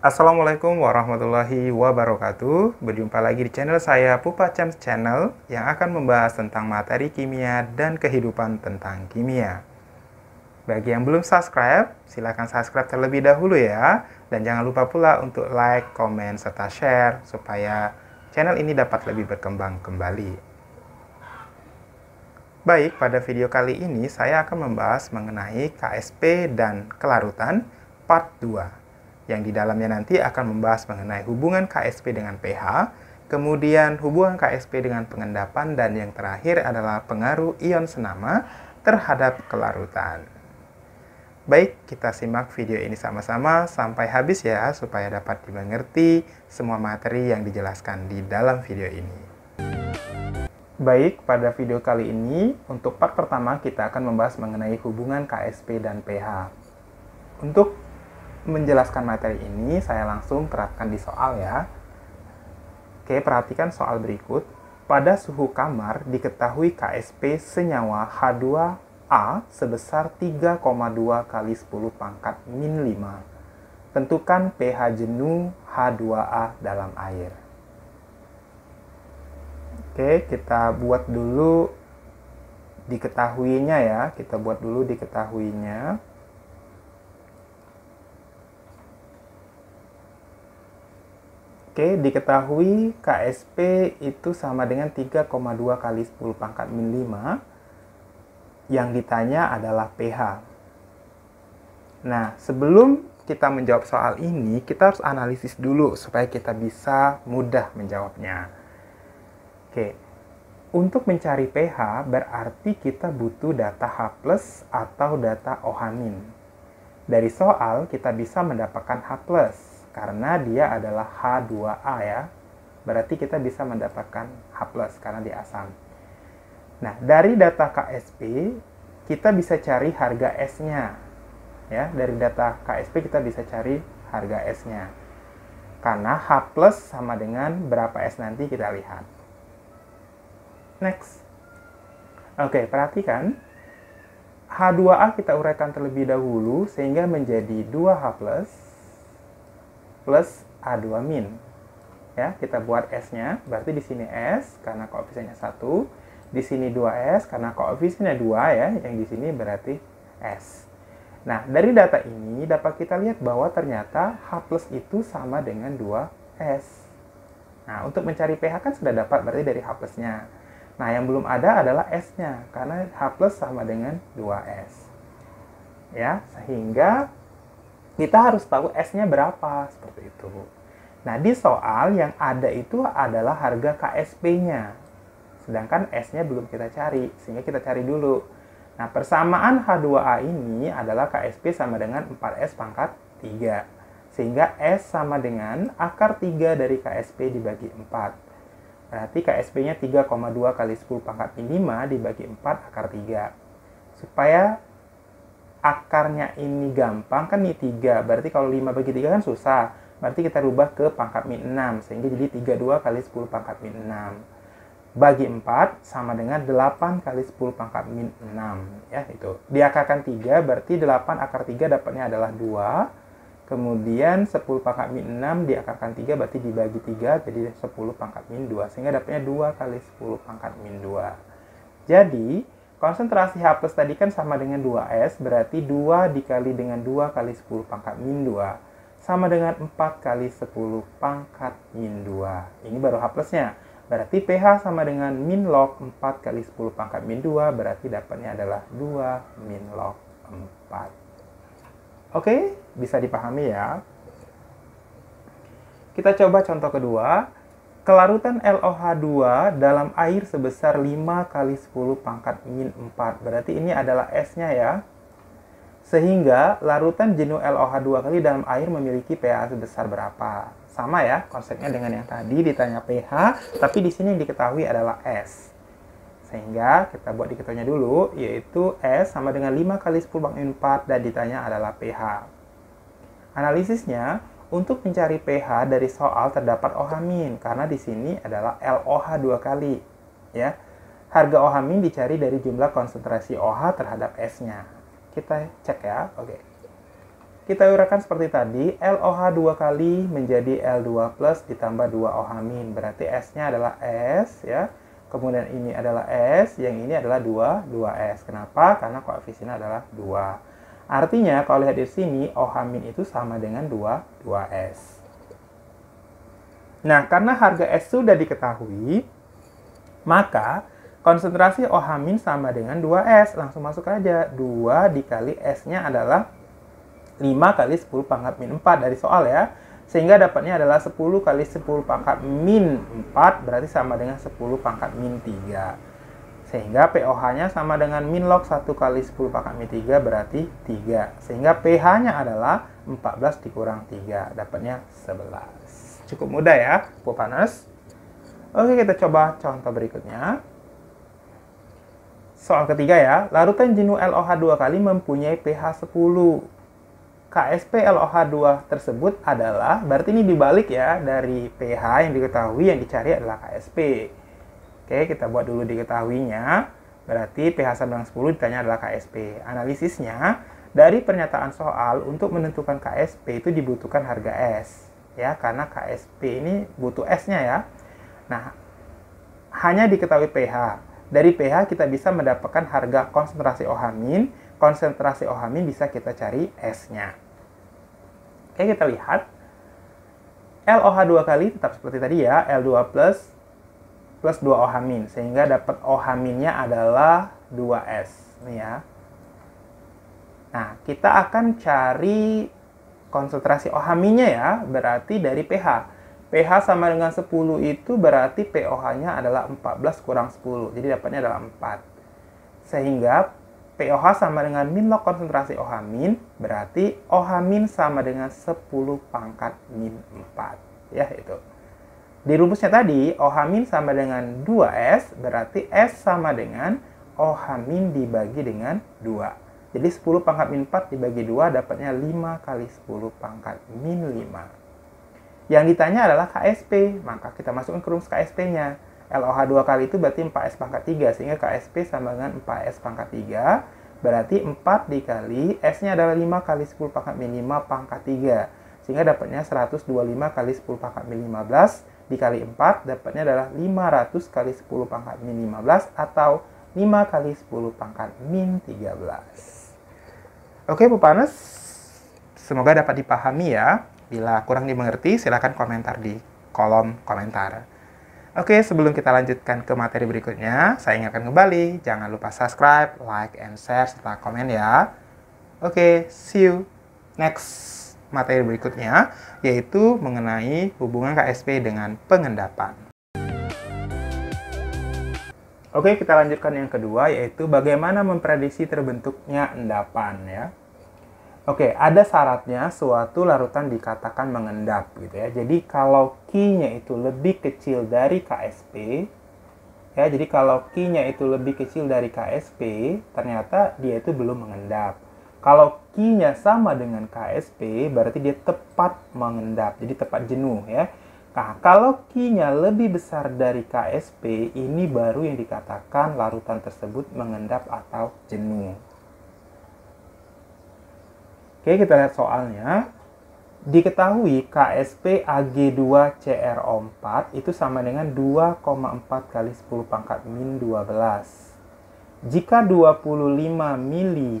Assalamualaikum warahmatullahi wabarakatuh. Berjumpa lagi di channel saya Pupa Champs Channel yang akan membahas tentang materi kimia dan kehidupan tentang kimia. Bagi yang belum subscribe, silahkan subscribe terlebih dahulu ya. Dan jangan lupa pula untuk like, komen, serta share supaya channel ini dapat lebih berkembang kembali. Baik, pada video kali ini saya akan membahas mengenai KSP dan kelarutan part 2 yang di dalamnya nanti akan membahas mengenai hubungan KSP dengan pH, kemudian hubungan KSP dengan pengendapan, dan yang terakhir adalah pengaruh ion senama terhadap kelarutan. Baik, kita simak video ini sama-sama sampai habis ya, supaya dapat dimengerti semua materi yang dijelaskan di dalam video ini. Baik, pada video kali ini, untuk part pertama kita akan membahas mengenai hubungan KSP dan pH. Untuk menjelaskan materi ini, saya langsung terapkan di soal ya. Oke, perhatikan soal berikut. Pada suhu kamar diketahui KSP senyawa H2A sebesar 3,2 kali 10 pangkat min 5. Tentukan pH jenuh H2A dalam air. Oke, kita buat dulu diketahuinya ya. Kita buat dulu diketahuinya. Oke, diketahui KSP itu sama dengan 3,2 kali 10 pangkat min 5. Yang ditanya adalah pH. Nah, sebelum kita menjawab soal ini, kita harus analisis dulu supaya kita bisa mudah menjawabnya. Oke, untuk mencari pH berarti kita butuh data H+, atau data OH-. Dari soal, kita bisa mendapatkan H+. plus karena dia adalah H2A ya berarti kita bisa mendapatkan H+, karena dia asam. Nah, dari data KSP, kita bisa cari harga S-nya. Ya, dari data KSP kita bisa cari harga S-nya. Karena H plus sama dengan berapa S nanti kita lihat. Next. Oke, perhatikan. H2A kita uraikan terlebih dahulu sehingga menjadi 2H plus A2 min. Ya, kita buat S-nya, berarti di sini S karena koefisiennya 1, di sini 2S karena koefisiennya 2 ya, yang di sini berarti S. Nah, dari data ini dapat kita lihat bahwa ternyata H plus itu sama dengan 2S. Nah, untuk mencari pH kan sudah dapat berarti dari H plusnya. Nah, yang belum ada adalah S-nya, karena H plus sama dengan 2S. Ya, sehingga kita harus tahu S-nya berapa seperti itu. Nah, di soal yang ada itu adalah harga KSP-nya. Sedangkan S-nya belum kita cari, sehingga kita cari dulu. Nah, persamaan H2A ini adalah KSP sama dengan 4S pangkat 3. Sehingga S sama dengan akar 3 dari KSP dibagi 4. Berarti KSP-nya 3,2 kali 10 pangkat 5 dibagi 4 akar 3. Supaya akarnya ini gampang kan nih 3 berarti kalau 5 bagi 3 kan susah berarti kita rubah ke pangkat min 6 sehingga jadi 32 kali 10 pangkat min 6 bagi 4 sama dengan 8 kali 10 pangkat min 6 ya itu diakarkan 3 berarti 8 akar 3 dapatnya adalah 2 kemudian 10 pangkat min 6 diakarkan 3 berarti dibagi 3 jadi 10 pangkat min 2 sehingga dapatnya 2 kali 10 pangkat min 2 jadi Konsentrasi H plus tadi kan sama dengan 2S, berarti 2 dikali dengan 2 kali 10 pangkat min 2, sama dengan 4 kali 10 pangkat min 2. Ini baru H plusnya. Berarti pH sama dengan min log 4 kali 10 pangkat min 2, berarti dapatnya adalah 2 min log 4. Oke, bisa dipahami ya. Kita coba contoh kedua. Kelarutan LOH2 dalam air sebesar 5 kali 10 pangkat min 4. Berarti ini adalah S-nya ya. Sehingga larutan jenuh LOH2 kali dalam air memiliki pH sebesar berapa? Sama ya konsepnya dengan yang tadi ditanya pH, tapi di sini yang diketahui adalah S. Sehingga kita buat diketahuinya dulu, yaitu S sama dengan 5 kali 10 pangkat min 4 dan ditanya adalah pH. Analisisnya, untuk mencari pH dari soal terdapat ohamin karena di sini adalah LOH dua kali, ya. Harga ohamin dicari dari jumlah konsentrasi OH terhadap S-nya. Kita cek ya, oke. Kita urakan seperti tadi, LOH dua kali menjadi L2 plus ditambah 2 ohamin. Berarti S-nya adalah S, ya. Kemudian ini adalah S, yang ini adalah 2, 2S. Kenapa? Karena koefisiennya adalah 2. Artinya kalau lihat di sini, OH- itu sama dengan 2, 2S. Nah, karena harga S sudah diketahui, maka konsentrasi OH- sama dengan 2S. Langsung masuk aja. 2 dikali S-nya adalah 5 kali 10 pangkat min 4 dari soal ya. Sehingga dapatnya adalah 10 kali 10 pangkat min 4 berarti sama dengan 10 pangkat min 3. Sehingga POH-nya sama dengan min log 1 kali 10 pangkat min 3 berarti 3. Sehingga pH-nya adalah 14 dikurang 3. Dapatnya 11. Cukup mudah ya, Bu Panas. Oke, kita coba contoh berikutnya. Soal ketiga ya, larutan jenuh LOH 2 kali mempunyai pH 10. KSP LOH2 tersebut adalah, berarti ini dibalik ya, dari pH yang diketahui yang dicari adalah KSP. Oke, kita buat dulu diketahuinya. Berarti pH sembilan 10 ditanya adalah KSP. Analisisnya, dari pernyataan soal untuk menentukan KSP itu dibutuhkan harga S. Ya, karena KSP ini butuh S-nya ya. Nah, hanya diketahui pH. Dari pH kita bisa mendapatkan harga konsentrasi ohamin. Konsentrasi ohamin bisa kita cari S-nya. Oke, kita lihat. LOH dua kali tetap seperti tadi ya, L2 plus plus 2 min Sehingga dapat minnya adalah 2S. Nih ya. Nah, kita akan cari konsentrasi minnya ya, berarti dari pH. pH sama dengan 10 itu berarti POH-nya adalah 14 kurang 10. Jadi dapatnya adalah 4. Sehingga POH sama dengan min log konsentrasi ohamin, berarti ohamin sama dengan 10 pangkat min 4. Ya, itu. Di rumusnya tadi, OH- sama dengan 2S, berarti S sama dengan OH- dibagi dengan 2. Jadi 10 pangkat min 4 dibagi 2 dapatnya 5 kali 10 pangkat min 5. Yang ditanya adalah KSP, maka kita masukkan ke rumus KSP-nya. LOH 2 kali itu berarti 4S pangkat 3, sehingga KSP sama dengan 4S pangkat 3, berarti 4 dikali S-nya adalah 5 kali 10 pangkat min 5 pangkat 3, sehingga dapatnya 125 kali 10 pangkat min 15, dikali 4 dapatnya adalah 500 kali 10 pangkat min 15 atau 5 kali 10 pangkat min 13. Oke, Panas, semoga dapat dipahami ya. Bila kurang dimengerti, silahkan komentar di kolom komentar. Oke, sebelum kita lanjutkan ke materi berikutnya, saya ingatkan kembali, jangan lupa subscribe, like, and share, serta komen ya. Oke, see you next materi berikutnya, yaitu mengenai hubungan KSP dengan pengendapan. Oke, kita lanjutkan yang kedua, yaitu bagaimana memprediksi terbentuknya endapan ya. Oke, ada syaratnya suatu larutan dikatakan mengendap gitu ya. Jadi kalau Q-nya itu lebih kecil dari KSP, ya jadi kalau Q-nya itu lebih kecil dari KSP, ternyata dia itu belum mengendap. Kalau Q-nya sama dengan KSP, berarti dia tepat mengendap, jadi tepat jenuh ya. Nah, kalau Q-nya lebih besar dari KSP, ini baru yang dikatakan larutan tersebut mengendap atau jenuh. Oke, kita lihat soalnya. Diketahui KSP Ag2CrO4 itu sama dengan 2,4 kali 10 pangkat min 12. Jika 25 mili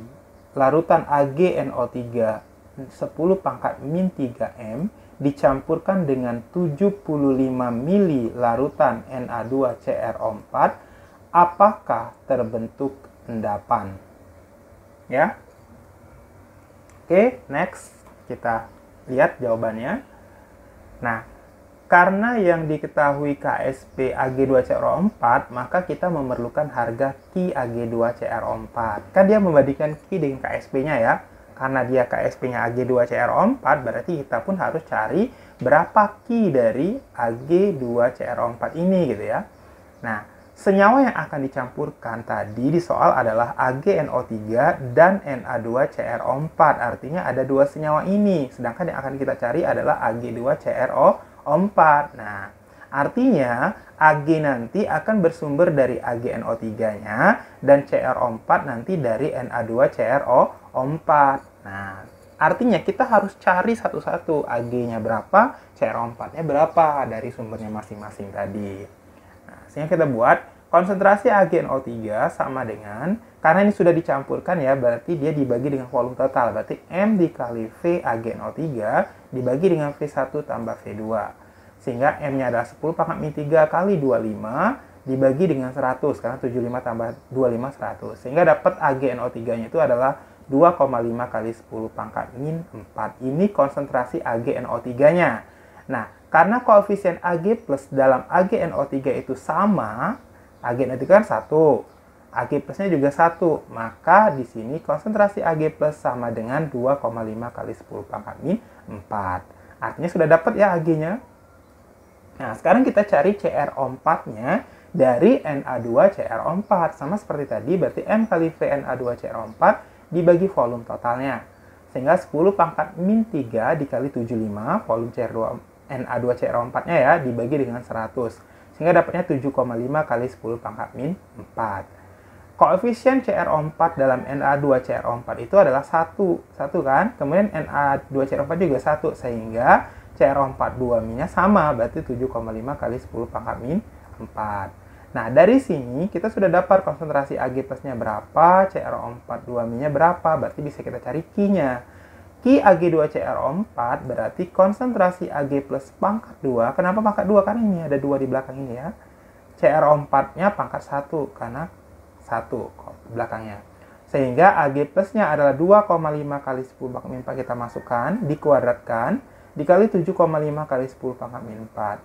Larutan AgNO3 10 pangkat min 3M dicampurkan dengan 75 mili larutan Na2CrO4 apakah terbentuk endapan? Ya. Oke, okay, next kita lihat jawabannya. Nah, karena yang diketahui KSP AG2CR4, maka kita memerlukan harga Ki AG2CR4. Kan dia membandingkan Ki dengan KSP-nya ya. Karena dia KSP-nya AG2CR4, berarti kita pun harus cari berapa Ki dari AG2CR4 ini gitu ya. Nah, senyawa yang akan dicampurkan tadi di soal adalah AgNO3 dan na 2 cr 4 Artinya ada dua senyawa ini, sedangkan yang akan kita cari adalah Ag2CRO4. 4. Nah, artinya Ag nanti akan bersumber dari AgNO3-nya dan CrO4 nanti dari Na2CrO4. Nah, artinya kita harus cari satu-satu Ag-nya berapa, CrO4-nya berapa dari sumbernya masing-masing tadi. Nah, sehingga kita buat konsentrasi AgNO3 sama dengan karena ini sudah dicampurkan ya, berarti dia dibagi dengan volume total. Berarti M dikali V agen o 3 dibagi dengan V1 tambah V2. Sehingga M-nya adalah 10 pangkat min 3 kali 25 dibagi dengan 100. Karena 75 tambah 25 100. Sehingga dapat agen o 3 nya itu adalah 2,5 kali 10 pangkat min 4. Ini konsentrasi agen o 3 nya Nah, karena koefisien Ag plus dalam agen o 3 itu sama, agen o 3 kan 1, Ag plusnya juga 1, maka di sini konsentrasi Ag plus sama dengan 2,5 kali 10 pangkat min 4. Artinya sudah dapat ya Ag-nya. Nah, sekarang kita cari CrO4-nya dari Na2CrO4. Sama seperti tadi, berarti M kali V Na2CrO4 dibagi volume totalnya. Sehingga 10 pangkat min 3 dikali 75, volume CR2, Na2CrO4-nya ya, dibagi dengan 100. Sehingga dapatnya 7,5 kali 10 pangkat min 4 koefisien CR4 dalam Na2CR4 itu adalah 1, 1 kan? Kemudian Na2CR4 juga 1, sehingga CR4 2 minnya sama, berarti 7,5 kali 10 pangkat min 4. Nah, dari sini kita sudah dapat konsentrasi Ag plusnya berapa, CR4 2 minnya berapa, berarti bisa kita cari Ki-nya. Ki Ag2CR4 berarti konsentrasi Ag plus pangkat 2. Kenapa pangkat 2? Karena ini ada 2 di belakang ini ya. CR4-nya pangkat 1 karena 1 belakangnya. Sehingga AG plusnya adalah 2,5 kali 10 pangkat min 4 kita masukkan, dikuadratkan, dikali 7,5 kali 10 pangkat min 4.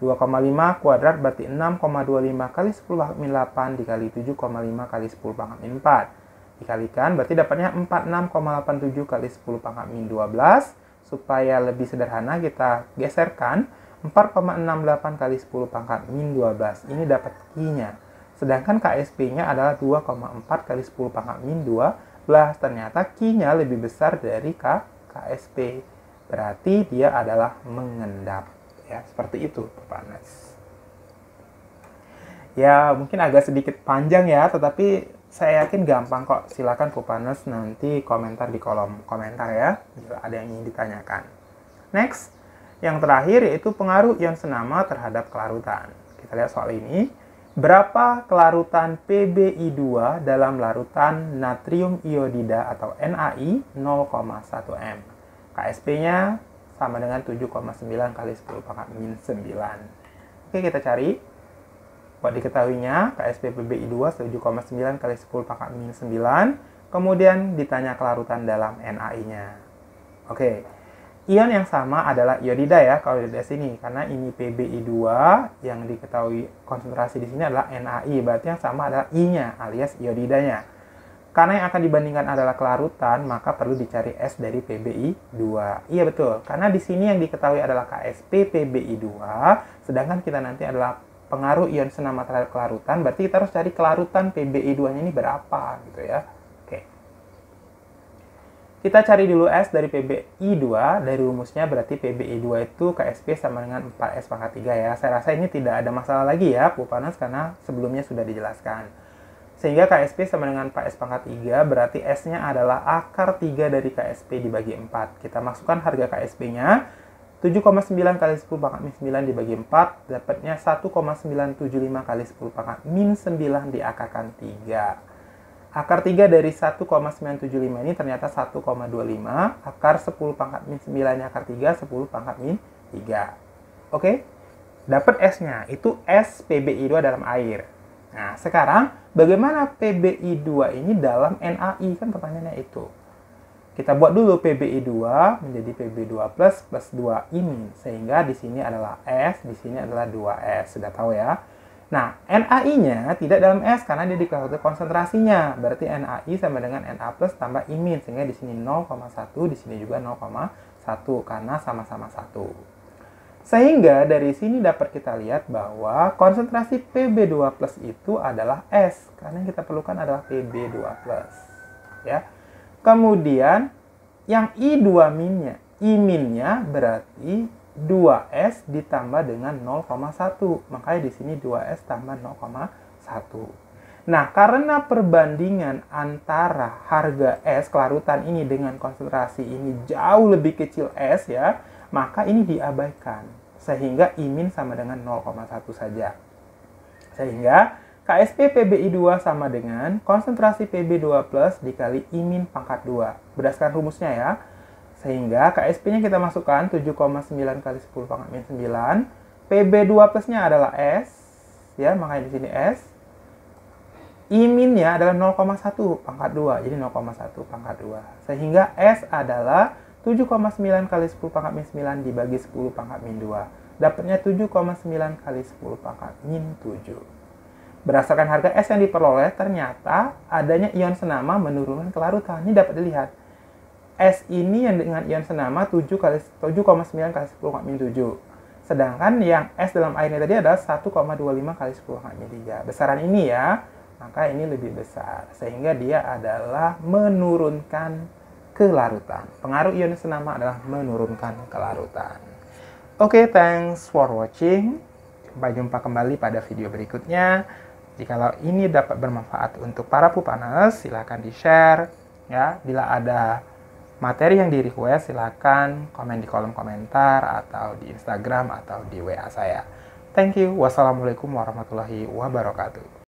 2,5 kuadrat berarti 6,25 kali 10 pangkat 8 dikali 7,5 kali 10 pangkat min 4. Dikalikan berarti dapatnya 46,87 kali 10 pangkat min 12 supaya lebih sederhana kita geserkan 4,68 kali 10 pangkat min 12 ini dapat Q-nya. Sedangkan KSP-nya adalah 2,4 kali 10 pangkat min 12. Ternyata Q-nya lebih besar dari K, KSP. Berarti dia adalah mengendap. Ya, seperti itu, Bapak Ya, mungkin agak sedikit panjang ya, tetapi saya yakin gampang kok. Silakan Pupanas nanti komentar di kolom komentar ya, jika ada yang ingin ditanyakan. Next, yang terakhir yaitu pengaruh ion senama terhadap kelarutan. Kita lihat soal ini. Berapa kelarutan PBI2 dalam larutan natrium iodida atau NAI 0,1 M? KSP-nya sama dengan 7,9 kali 10 pangkat min 9. Oke, kita cari. Buat diketahuinya, KSP PBI2 7,9 kali 10 pangkat min 9. Kemudian ditanya kelarutan dalam NAI-nya. Oke, Ion yang sama adalah iodida ya kalau di sini karena ini PBI2 yang diketahui konsentrasi di sini adalah NaI berarti yang sama adalah I-nya alias iodidanya. Karena yang akan dibandingkan adalah kelarutan, maka perlu dicari S dari PBI2. Iya betul, karena di sini yang diketahui adalah KSP PBI2, sedangkan kita nanti adalah pengaruh ion senama terhadap kelarutan, berarti kita harus cari kelarutan PBI2-nya ini berapa gitu ya. Kita cari dulu S dari PBI2, dari rumusnya berarti PBI2 itu KSP sama dengan 4S pangkat 3 ya. Saya rasa ini tidak ada masalah lagi ya, Bu Panas, karena sebelumnya sudah dijelaskan. Sehingga KSP sama dengan 4S pangkat 3, berarti S-nya adalah akar 3 dari KSP dibagi 4. Kita masukkan harga KSP-nya, 7,9 kali 10 pangkat min 9 dibagi 4, dapatnya 1,975 kali 10 pangkat min 9 diakarkan 3. Akar 3 dari 1,975 ini ternyata 1,25. Akar 10 pangkat min 9 akar 3, 10 pangkat min 3. Oke? Dapat S-nya. Itu S PBI2 dalam air. Nah, sekarang bagaimana PBI2 ini dalam NAI? Kan pertanyaannya itu. Kita buat dulu PBI2 menjadi PBI2 plus plus 2 ini Sehingga di sini adalah S, di sini adalah 2S. Sudah tahu ya? Nah, NAI-nya tidak dalam S karena dia diketahui konsentrasinya. Berarti NAI sama dengan Na plus tambah imin. Sehingga di sini 0,1, di sini juga 0,1 karena sama-sama 1. Sehingga dari sini dapat kita lihat bahwa konsentrasi Pb2 plus itu adalah S. Karena yang kita perlukan adalah Pb2 plus. Ya. Kemudian yang I2 minnya, I minnya berarti 2S ditambah dengan 0,1. Makanya di sini 2S tambah 0,1. Nah, karena perbandingan antara harga S, kelarutan ini dengan konsentrasi ini jauh lebih kecil S ya, maka ini diabaikan. Sehingga imin sama dengan 0,1 saja. Sehingga KSP PBI2 sama dengan konsentrasi PB2 plus dikali imin pangkat 2. Berdasarkan rumusnya ya. Sehingga KSP-nya kita masukkan 7,9 kali 10 pangkat min 9. PB2 plusnya adalah S. Ya, makanya di sini S. I nya adalah 0,1 pangkat 2. Jadi 0,1 pangkat 2. Sehingga S adalah 7,9 kali 10 pangkat min 9 dibagi 10 pangkat min 2. Dapatnya 7,9 kali 10 pangkat min 7. Berdasarkan harga S yang diperoleh, ternyata adanya ion senama menurunkan kelarutan. Ini dapat dilihat. S ini yang dengan ion senama 7 kali 7,9 kali 10 min 7. Sedangkan yang S dalam airnya tadi adalah 1,25 kali 10 min 3. Besaran ini ya, maka ini lebih besar. Sehingga dia adalah menurunkan kelarutan. Pengaruh ion senama adalah menurunkan kelarutan. Oke, okay, thanks for watching. Sampai jumpa kembali pada video berikutnya. kalau ini dapat bermanfaat untuk para pupanas, silakan di-share. Ya, bila ada materi yang di request silahkan komen di kolom komentar atau di Instagram atau di WA saya. Thank you. Wassalamualaikum warahmatullahi wabarakatuh.